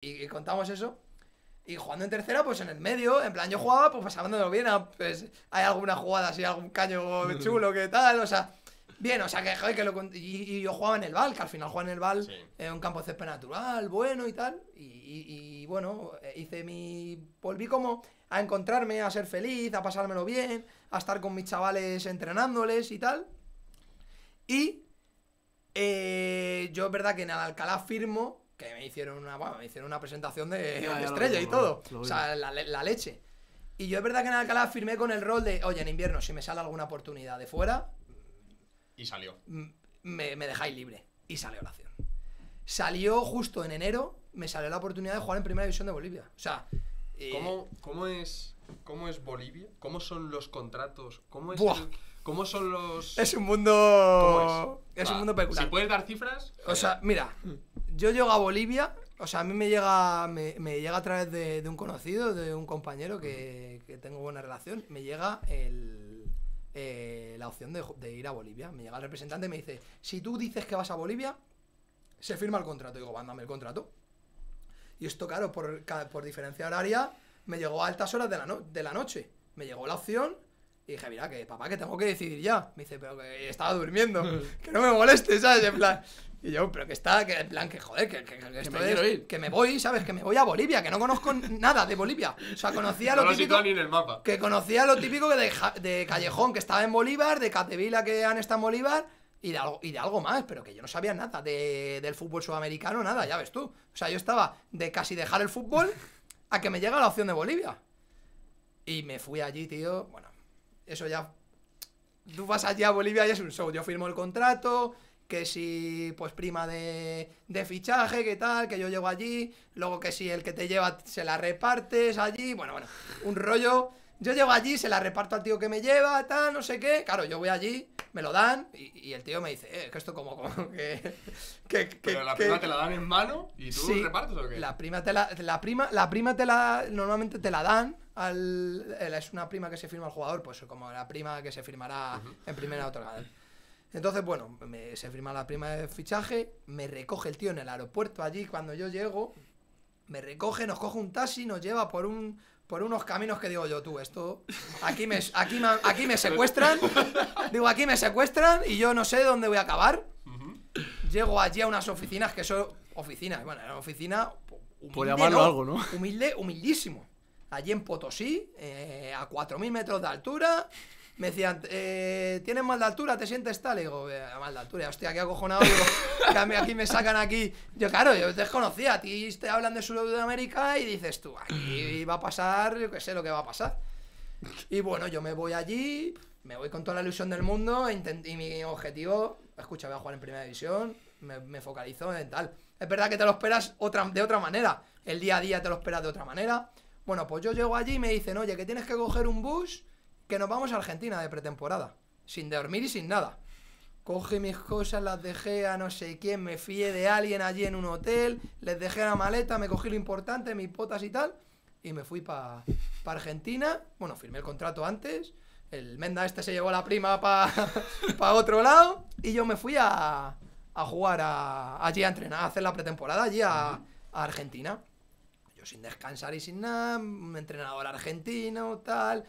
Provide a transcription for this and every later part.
y, contamos eso. Y jugando en tercera, pues en el medio, en plan yo jugaba, pues pasándolo bien, ah, pues hay alguna jugada así, algún caño chulo que tal, o sea, bien, o sea que, joder, que lo... Y, yo jugaba en el Val, que al final jugaba en el Val, En eh, un campo de césped natural, bueno y tal, y, bueno, eh, hice mi... volví como a encontrarme, a ser feliz, a pasármelo bien, a estar con mis chavales entrenándoles y tal, y eh, yo es verdad que en Alcalá firmo que me hicieron una, hicieron una presentación de, estrella y todo. O sea, la, leche. Y yo es verdad que en Alcalá firmé con el rol de, oye, en invierno, si me sale alguna oportunidad de fuera... Y salió. Me, dejáis libre. Y salió la acción. Salió justo en enero, me salió la oportunidad de jugar en Primera División de Bolivia. O sea... Eh, ¿Cómo, ¿Cómo, es, ¿Cómo es Bolivia? ¿Cómo son los contratos? ¿Cómo es...? ¿Cómo son los.? Es un mundo. es? un mundo peculiar. Si puedes dar cifras. O sea, mira, yo llego a Bolivia, o sea, a mí me llega, me, llega a través de, un conocido, de un compañero que, tengo buena relación, me llega eh, la opción de, ir a Bolivia. Me llega el representante y me dice, si tú dices que vas a Bolivia, se firma el contrato. digo, mándame el contrato. Y esto, claro, por, por diferencia horaria, me llegó a altas horas de la, de la noche. Me llegó la opción y dije, mira, que papá, que tengo que decidir ya. Me dice, pero que estaba durmiendo, que no me molestes, ¿sabes? En plan. Y yo, pero que está, que en plan, que joder, que, que, me voy, ¿sabes? Que me voy a Bolivia, que no conozco nada de Bolivia. O sea, conocía lo, típico. en el mapa. Que conocía lo típico de, de Callejón, que estaba en Bolívar, de Catevila, que han estado en Bolívar, y de, algo, y de algo más, pero que yo no sabía nada de, del fútbol sudamericano, nada, ya ves tú. O sea, yo estaba de casi dejar el fútbol a que me llega la opción de Bolivia. Y me fui allí, tío. Bueno, eso ya. Tú vas allí a Bolivia y es un show. Yo firmo el contrato, que si, pues prima de, de fichaje, que tal, que yo llego allí, luego que si el que te lleva se la repartes allí, bueno, bueno, un rollo. Yo llego allí, se la reparto al tío que me lleva, tal, no sé qué. Claro, yo voy allí me lo dan y, el tío me dice, eh, que esto como, que, Pero la prima te la dan en mano y tú repartes o qué? La prima te la, la prima, la prima te la, normalmente te la dan al, es una prima que se firma al jugador, pues como la prima que se firmará en primera otorgada. Entonces, bueno, me, se firma la prima de fichaje, me recoge el tío en el aeropuerto allí cuando yo llego, me recoge, nos coge un taxi, nos lleva por un, por unos caminos que digo yo, tú, esto. Aquí me, aquí aquí me secuestran. digo, aquí me secuestran y yo no sé dónde voy a acabar. Llego allí a unas oficinas que son. Oficinas, bueno, era una oficina. por llamarlo algo, ¿no? Humilde, humildísimo. Allí en Potosí, eh, a 4.000 metros de altura, me decían, eh, tienes mal de altura, te sientes tal. Y digo, eh, mal de altura, hostia, qué acojonado. Digo, que a aquí me sacan aquí. Yo, claro, yo desconocí, desconocía, a ti te hablan de Sudamérica y dices tú, aquí va a pasar, yo qué sé lo que va a pasar. Y bueno, yo me voy allí, me voy con toda la ilusión del mundo y mi objetivo, escucha, voy a jugar en primera división, me, focalizo en tal. Es verdad que te lo esperas de otra manera, el día a día te lo esperas de otra manera. Bueno, pues yo llego allí y me dicen, oye, que tienes que coger un bus que nos vamos a Argentina de pretemporada, sin dormir y sin nada. Cogí mis cosas, las dejé a no sé quién, me fíe de alguien allí en un hotel, les dejé la maleta, me cogí lo importante, mis potas y tal, y me fui para Argentina. Bueno, firmé el contrato antes, el Menda este se llevó a la prima para otro lado, y yo me fui a, jugar a, allí a entrenar, a hacer la pretemporada allí a, Argentina. Yo sin descansar y sin nada, un entrenador argentino, tal,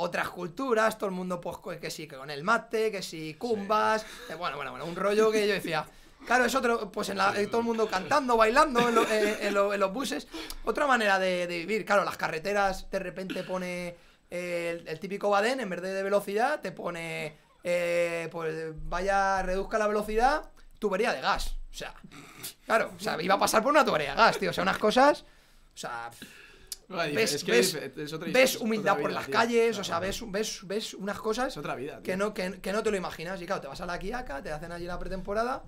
otras culturas, todo el mundo pues que sí, que con el mate, que sí, cumbas, bueno, bueno, bueno, un rollo que yo decía, claro, es otro, pues en todo el mundo cantando, bailando en, los buses, otra manera de, vivir, claro, las carreteras de repente pone el, típico Badén, en vez de, velocidad, te pone, eh, pues vaya, reduzca la velocidad, tubería de gas, o sea, claro, o sea, iba a pasar por una tubería de gas, tío, o sea, unas cosas, o sea ves, humildad por las calles, o sea, ves, ves, ves unas cosas que, no, que, no te lo imaginas. Y claro, te vas a la Quiaca, te hacen allí la pretemporada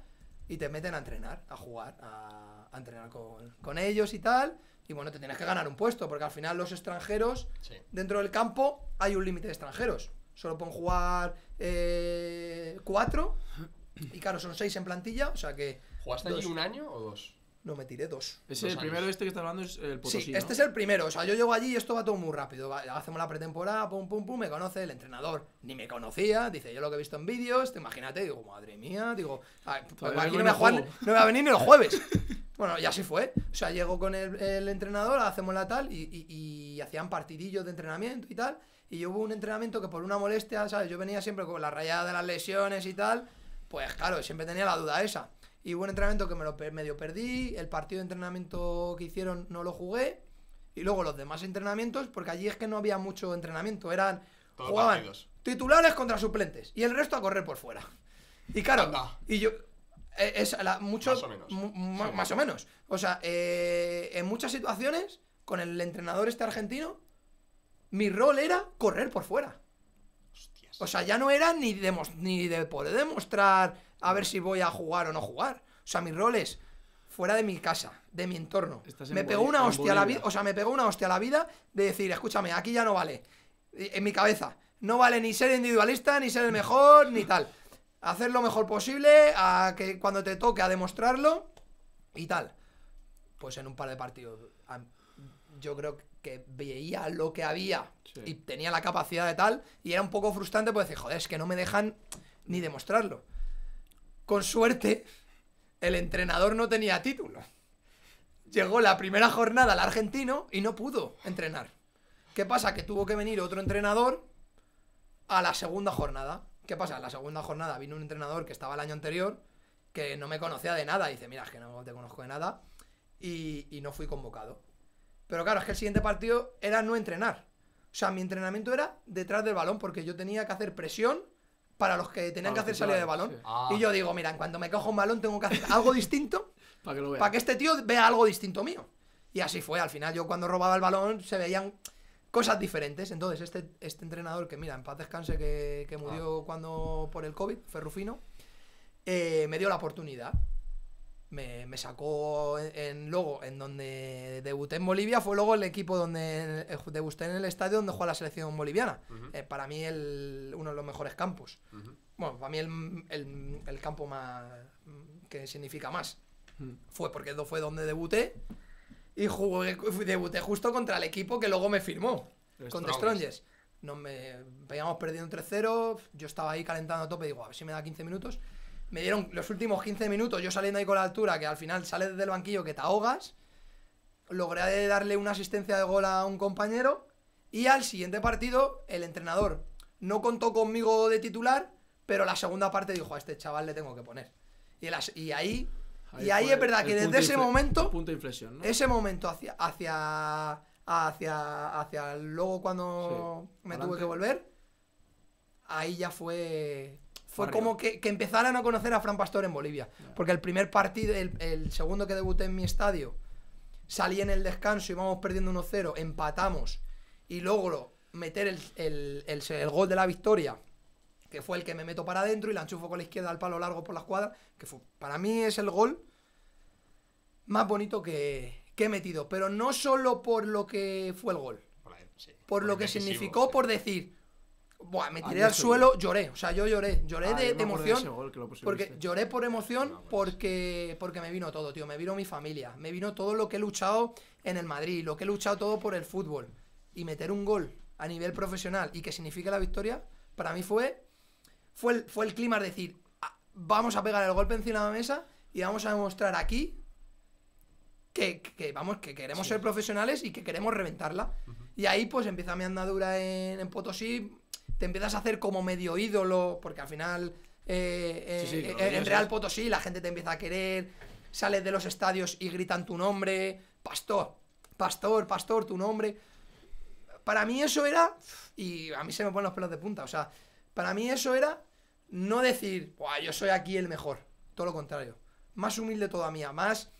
y te meten a entrenar, a jugar, a, entrenar con, ellos y tal. Y bueno, te tienes que ganar un puesto, porque al final los extranjeros, dentro del campo hay un límite de extranjeros. Solo pueden jugar eh, cuatro, y claro, son seis en plantilla, o sea que... ¿Jugaste allí un año o dos? No, me tiré dos. Ese el primero este que está hablando es eh, el Sí, este es el primero. O sea, yo llego allí y esto va todo muy rápido. Hacemos la pretemporada, pum, pum, pum. Me conoce el entrenador. Ni me conocía. Dice, yo lo que he visto en vídeos. Te imagínate. Digo, madre mía. Digo, no, me va a venir ni los jueves. bueno, y así fue. O sea, llego con el, entrenador, hacemos la tal. Y, y hacían partidillos de entrenamiento y tal. Y hubo un entrenamiento que por una molestia, ¿sabes? Yo venía siempre con la rayada de las lesiones y tal. Pues claro, siempre tenía la duda esa. Y buen entrenamiento que me lo medio perdí, el partido de entrenamiento que hicieron no lo jugué, y luego los demás entrenamientos, porque allí es que no había mucho entrenamiento, eran titulares contra suplentes, y el resto a correr por fuera. Y claro, y yo... E, es, más o menos. Más o menos. O sea, eh, en muchas situaciones, con el entrenador este argentino, mi rol era correr por fuera. O sea, ya no era ni de, ni de poder demostrar a ver si voy a jugar o no jugar. O sea, mis roles fuera de mi casa, de mi entorno. me pegó una hostia a la vida, o sea, me pegó una hostia a la vida de decir, escúchame, aquí ya no vale. En mi cabeza, no vale ni ser individualista, ni ser el mejor, ni tal. Hacer lo mejor posible, a que cuando te toque a demostrarlo y tal. Pues en un par de partidos, yo creo que que veía lo que había y tenía la capacidad de tal, y era un poco frustrante porque decía, joder, es que no me dejan ni demostrarlo. Con suerte, el entrenador no tenía título. Llegó la primera jornada al argentino y no pudo entrenar. ¿Qué pasa? Que tuvo que venir otro entrenador a la segunda jornada. ¿Qué pasa? A la segunda jornada vino un entrenador que estaba el año anterior, que no me conocía de nada. Y dice, mira, es que no te conozco de nada. y no fui convocado. Pero claro, es que el siguiente partido era no entrenar. O sea, mi entrenamiento era detrás del balón, porque yo tenía que hacer presión para los que tenían que hacer salida de balón. Y yo digo, mira, en cuanto me cojo un balón tengo que hacer algo distinto Para que este tío vea algo distinto mío. Y así fue, al final yo cuando robaba el balón se veían cosas diferentes. Entonces este, este entrenador, que mira, en paz descanse, que, murió ah. cuando por el COVID, Ferrufino, eh, me dio la oportunidad me, sacó en, luego, en donde debuté en Bolivia, fue luego el equipo donde eh, debuté en el estadio donde juega la selección boliviana. Eh, para mí, el, uno de los mejores campos. Bueno, para mí el, campo más que significa más. Mm. Fue porque fue donde debuté y jugué, debuté justo contra el equipo que luego me firmó, con contra Strongest. Nos me veíamos perdiendo 3-0, yo estaba ahí calentando a tope, digo, a ver si me da 15 minutos me dieron los últimos 15 minutos, yo saliendo ahí con la altura, que al final sales del banquillo que te ahogas. Logré darle una asistencia de gol a un compañero. Y al siguiente partido, el entrenador no contó conmigo de titular, pero la segunda parte dijo: A este chaval le tengo que poner. Y, ahí. y ahí es verdad que desde ese momento. Punto inflexión, Ese momento hacia. hacia. hacia. hacia luego cuando me tuve que volver. Ahí ya fue fue como que, que, empezaran a conocer a Fran Pastor en Bolivia. Porque el primer partido, el, el, segundo que debuté en mi estadio, salí en el descanso, y íbamos perdiendo 1-0, empatamos y logro meter el, el, gol de la victoria, que fue el que me meto para adentro y la enchufo con la izquierda al palo largo por la escuadra, que fue, para mí es el gol más bonito que, he metido. Pero no solo por lo que fue el gol, por, lo que significó, por decir Buah, me tiré al suelo, lloré. O sea, yo lloré. Lloré ah, de, emoción. porque lloré por emoción pues. porque, porque me vino todo, tío. Me vino mi familia. Me vino todo lo que he luchado en el Madrid. Lo que he luchado todo por el fútbol. Y meter un gol a nivel profesional y que signifique la victoria, para mí fue. Fue el, fue el clima de decir, ah, vamos a pegar el golpe encima de la mesa y vamos a demostrar aquí que, vamos, que queremos ser profesionales y que queremos reventarla. Y ahí pues empieza mi andadura en, en Potosí, te empiezas a hacer como medio ídolo, porque al final eh, eh, eh, en Real Potosí la gente te empieza a querer, sales de los estadios y gritan tu nombre, pastor, pastor, pastor, tu nombre. Para mí eso era, y a mí se me ponen los pelos de punta, o sea, para mí eso era no decir, Buah, yo soy aquí el mejor, todo lo contrario, más humilde todavía, más...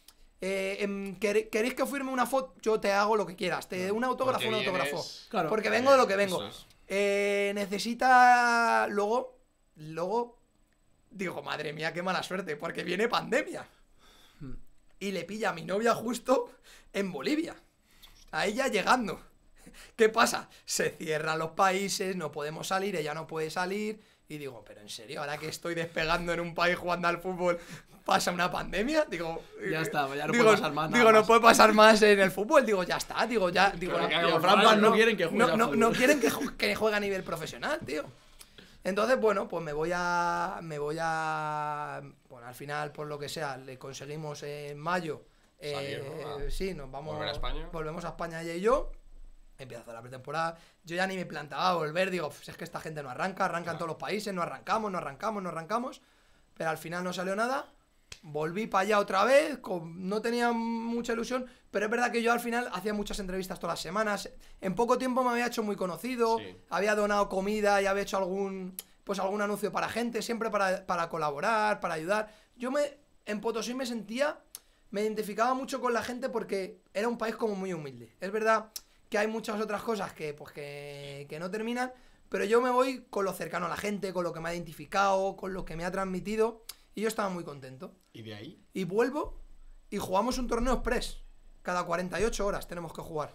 Em, ¿Queréis que firme una foto? Yo te hago lo que quieras. Te un autógrafo, un autógrafo. Claro, porque vengo de lo que vengo. Eh, necesita. Luego. Luego. Digo, madre mía, qué mala suerte, porque viene pandemia. Y le pilla a mi novia justo en Bolivia. A ella llegando. ¿Qué pasa? Se cierran los países, no podemos salir, ella no puede salir. Y digo, pero en serio, ahora que estoy despegando en un país jugando al fútbol, pasa una pandemia, digo. Ya eh, está, ya no digo, puede pasar más. Digo, no puede pasar más en el fútbol, digo, ya está, digo, ya. Digo, no, no, quieren que juegue. No, quieren que, juegue a nivel profesional, tío. Entonces, bueno, pues me voy a. Me voy a. Bueno, al final, por lo que sea, le conseguimos en mayo. Eh, ah. Sí, nos vamos. a España? Volvemos a España ella y yo. Empieza la pretemporada. Yo ya ni me plantaba volver. Digo, es que esta gente no arranca, arrancan todos los países, no arrancamos, no arrancamos, no arrancamos. Pero al final no salió nada volví para allá otra vez, no tenía mucha ilusión, pero es verdad que yo al final hacía muchas entrevistas todas las semanas. En poco tiempo me había hecho muy conocido, había donado comida y había hecho algún, pues algún anuncio para gente, siempre para, colaborar, para ayudar. Yo me, en Potosí me sentía, me identificaba mucho con la gente porque era un país como muy humilde. Es verdad que hay muchas otras cosas que, pues, que no terminan, pero yo me voy con lo cercano a la gente, con lo que me ha identificado, con lo que me ha transmitido yo estaba muy contento. ¿Y de ahí? Y vuelvo y jugamos un torneo express. Cada 48 horas tenemos que jugar.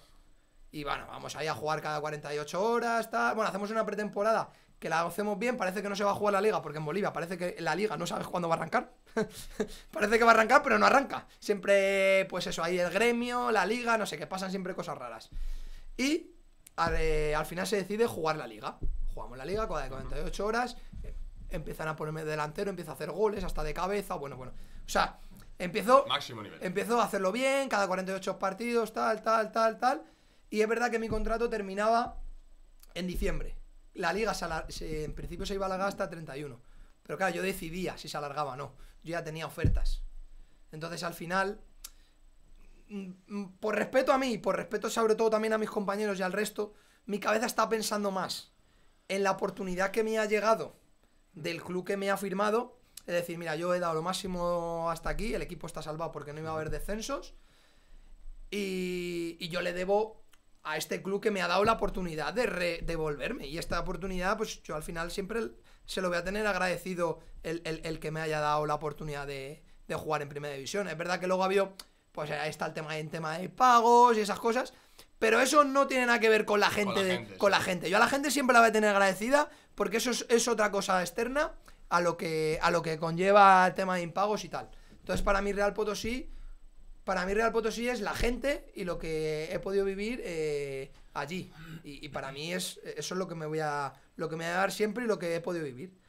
Y bueno, vamos ahí a jugar cada 48 horas. Tal. Bueno, hacemos una pretemporada que la hacemos bien. Parece que no se va a jugar la liga, porque en Bolivia parece que la liga no sabes cuándo va a arrancar. parece que va a arrancar, pero no arranca. Siempre, pues eso, ahí el gremio, la liga, no sé qué, pasan siempre cosas raras. Y al, eh, al final se decide jugar la liga. Jugamos la liga cada 48 horas empiezan a ponerme delantero, empiezo a hacer goles hasta de cabeza, bueno, bueno. O sea, empezó, Máximo empezó a hacerlo bien, cada 48 partidos, tal, tal, tal, tal. Y es verdad que mi contrato terminaba en diciembre. La liga en principio se iba a alargar hasta 31. Pero claro, yo decidía si se alargaba o no. Yo ya tenía ofertas. Entonces al final, mm, mm, por respeto a mí, por respeto sobre todo también a mis compañeros y al resto, mi cabeza está pensando más en la oportunidad que me ha llegado del club que me ha firmado, es decir, mira, yo he dado lo máximo hasta aquí, el equipo está salvado porque no iba a haber descensos, y, yo le debo a este club que me ha dado la oportunidad de devolverme. Y esta oportunidad, pues yo al final siempre se lo voy a tener agradecido el, que me haya dado la oportunidad de, jugar en Primera División. Es verdad que luego ha pues ahí está el tema, el tema de pagos y esas cosas, pero eso no tiene nada que ver con la gente. Con la, gente, Yo a la gente siempre la voy a tener agradecida porque eso es, otra cosa externa a lo, que, a lo que conlleva el tema de impagos y tal. Entonces, para mí, Real Potosí. Para mí, Real Potosí es la gente y lo que he podido vivir eh, allí. Y, para mí es, eso es lo que me voy a. Lo que me voy a dar siempre y lo que he podido vivir.